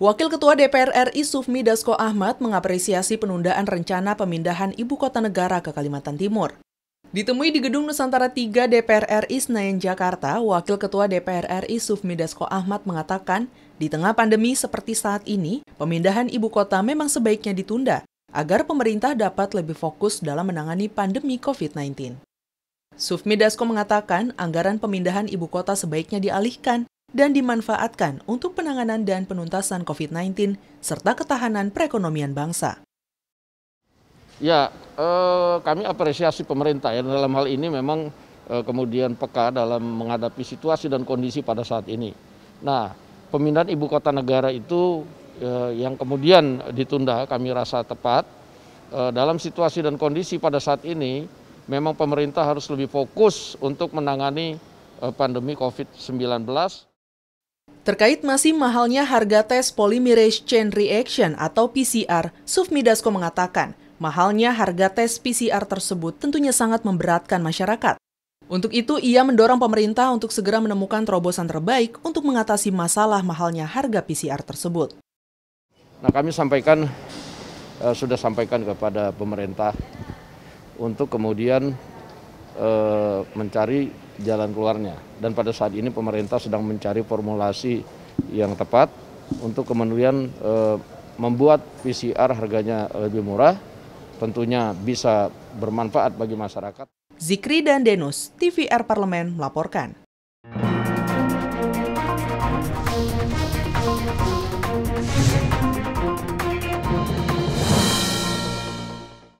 Wakil Ketua DPR RI Sufmi Dasko Ahmad mengapresiasi penundaan rencana pemindahan ibu kota negara ke Kalimantan Timur. Ditemui di Gedung Nusantara 3 DPR RI Senayan Jakarta, Wakil Ketua DPR RI Sufmi Dasko Ahmad mengatakan, di tengah pandemi seperti saat ini, pemindahan ibu kota memang sebaiknya ditunda agar pemerintah dapat lebih fokus dalam menangani pandemi COVID-19. Sufmi Dasko mengatakan anggaran pemindahan ibu kota sebaiknya dialihkan dan dimanfaatkan untuk penanganan dan penuntasan COVID-19 serta ketahanan perekonomian bangsa. Ya, eh, kami apresiasi pemerintah ya dalam hal ini memang eh, kemudian peka dalam menghadapi situasi dan kondisi pada saat ini. Nah, pemindahan ibu kota negara itu eh, yang kemudian ditunda kami rasa tepat eh, dalam situasi dan kondisi pada saat ini memang pemerintah harus lebih fokus untuk menangani eh, pandemi COVID-19. Terkait masih mahalnya harga tes polymerase chain reaction atau PCR, Sufmi Dasko mengatakan, mahalnya harga tes PCR tersebut tentunya sangat memberatkan masyarakat. Untuk itu, ia mendorong pemerintah untuk segera menemukan terobosan terbaik untuk mengatasi masalah mahalnya harga PCR tersebut. Nah, kami sampaikan, eh, sudah sampaikan kepada pemerintah untuk kemudian e, mencari jalan keluarnya. Dan pada saat ini pemerintah sedang mencari formulasi yang tepat untuk kemudian e, membuat PCR harganya eh, lebih murah, tentunya bisa bermanfaat bagi masyarakat. Zikri dan Denus, TVR Parlemen melaporkan.